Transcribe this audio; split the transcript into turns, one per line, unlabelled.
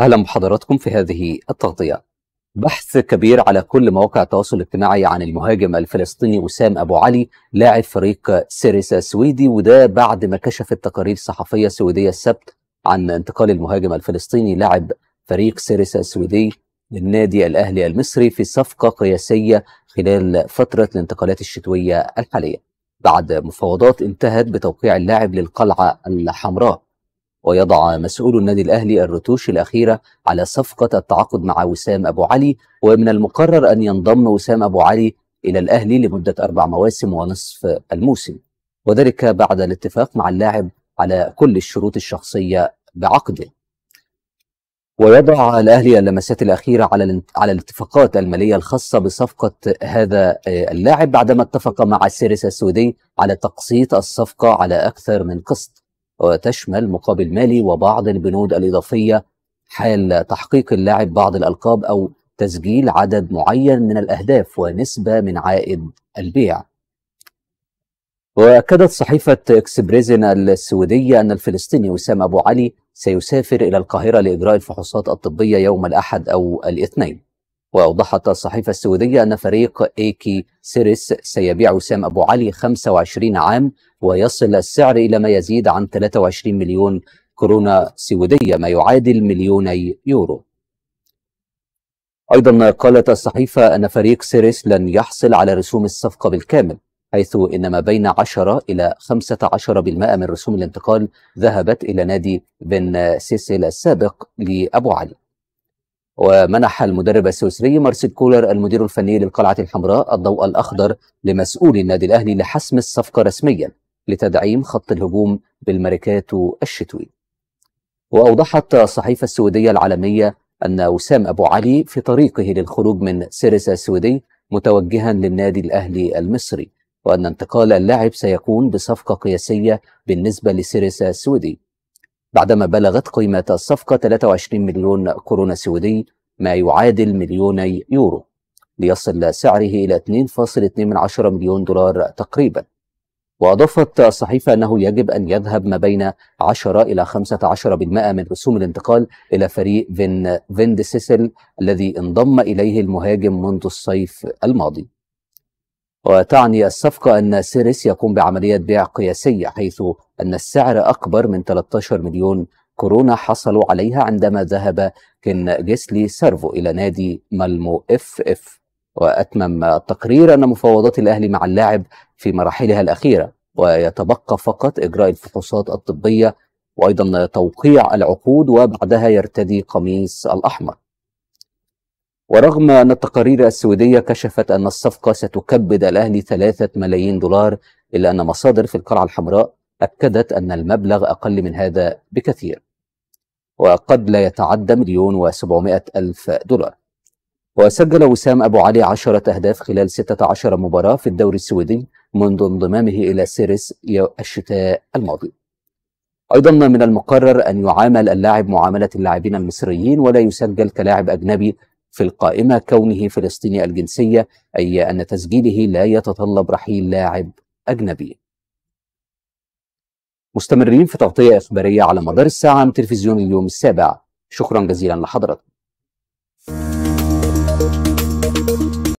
أهلا بحضراتكم في هذه التغطية بحث كبير على كل مواقع التواصل الاجتماعي عن المهاجم الفلسطيني وسام أبو علي لاعب فريق سيريس السويدي وده بعد ما كشفت تقارير صحفية سويدية السبت عن انتقال المهاجم الفلسطيني لاعب فريق سيريس السويدي للنادي الأهلي المصري في صفقة قياسية خلال فترة الانتقالات الشتوية الحالية بعد مفاوضات انتهت بتوقيع اللاعب للقلعة الحمراء ويضع مسؤول النادي الأهلي الرتوش الأخيرة على صفقة التعاقد مع وسام أبو علي ومن المقرر أن ينضم وسام أبو علي إلى الأهلي لمدة أربع مواسم ونصف الموسم وذلك بعد الاتفاق مع اللاعب على كل الشروط الشخصية بعقده ويضع الأهلي اللمسات الأخيرة على على الاتفاقات المالية الخاصة بصفقة هذا آه، اللاعب بعدما اتفق مع سيريس السويدي على تقسيط الصفقة على أكثر من قسط وتشمل مقابل مالي وبعض البنود الإضافية حال تحقيق اللاعب بعض الألقاب أو تسجيل عدد معين من الأهداف ونسبة من عائد البيع وأكدت صحيفة إكسبريزن السويدية أن الفلسطيني وسام أبو علي سيسافر إلى القاهرة لإجراء الفحوصات الطبية يوم الأحد أو الاثنين وأوضحت الصحيفة السويدية أن فريق إيكي سيريس سيبيع سام أبو علي 25 عام ويصل السعر إلى ما يزيد عن 23 مليون كورونا سويدية ما يعادل مليوني يورو أيضا قالت الصحيفة أن فريق سيريس لن يحصل على رسوم الصفقة بالكامل حيث إن ما بين 10 إلى 15% من رسوم الانتقال ذهبت إلى نادي بن سيسيل السابق لأبو علي ومنح المدرب السويسري مارسيل كولر المدير الفني للقلعة الحمراء الضوء الأخضر لمسؤول النادي الأهلي لحسم الصفقة رسميا لتدعيم خط الهجوم بالماريكاتو الشتوي وأوضحت الصحيفة السويدية العالمية أن وسام أبو علي في طريقه للخروج من سيريس السويدي متوجها للنادي الأهلي المصري وأن انتقال اللاعب سيكون بصفقة قياسية بالنسبة لسيريس السويدي بعدما بلغت قيمة الصفقة 23 مليون كورونا سويدي ما يعادل مليوني يورو ليصل سعره إلى 2.2 مليون دولار تقريبا وأضافت الصحيفة أنه يجب أن يذهب ما بين 10 إلى 15% من رسوم الانتقال إلى فريق فين, فيند سيسل الذي انضم إليه المهاجم منذ الصيف الماضي وتعني الصفقة أن سيريس يقوم بعملية بيع قياسية حيث أن السعر أكبر من 13 مليون كورونا حصلوا عليها عندما ذهب كن جيسلي سيرفو إلى نادي مالمو اف اف وأتمم التقرير أن مفاوضات الأهلي مع اللاعب في مراحلها الأخيرة ويتبقى فقط إجراء الفحوصات الطبية وأيضا توقيع العقود وبعدها يرتدي قميص الأحمر ورغم أن التقارير السويدية كشفت أن الصفقة ستكبد الأهلي ثلاثة ملايين دولار إلا أن مصادر في القلعة الحمراء أكدت أن المبلغ أقل من هذا بكثير وقد لا يتعدى مليون و ألف دولار وسجل وسام أبو علي 10 أهداف خلال 16 مباراة في الدوري السويدي منذ انضمامه إلى سيريس الشتاء الماضي أيضا من المقرر أن يعامل اللاعب معاملة اللاعبين المصريين ولا يسجل كلاعب أجنبي في القائمة كونه فلسطيني الجنسية أي أن تسجيله لا يتطلب رحيل لاعب أجنبي مستمرين في تغطية إخبارية على مدار الساعة من تلفزيون اليوم السابع شكرا جزيلا لحضرتك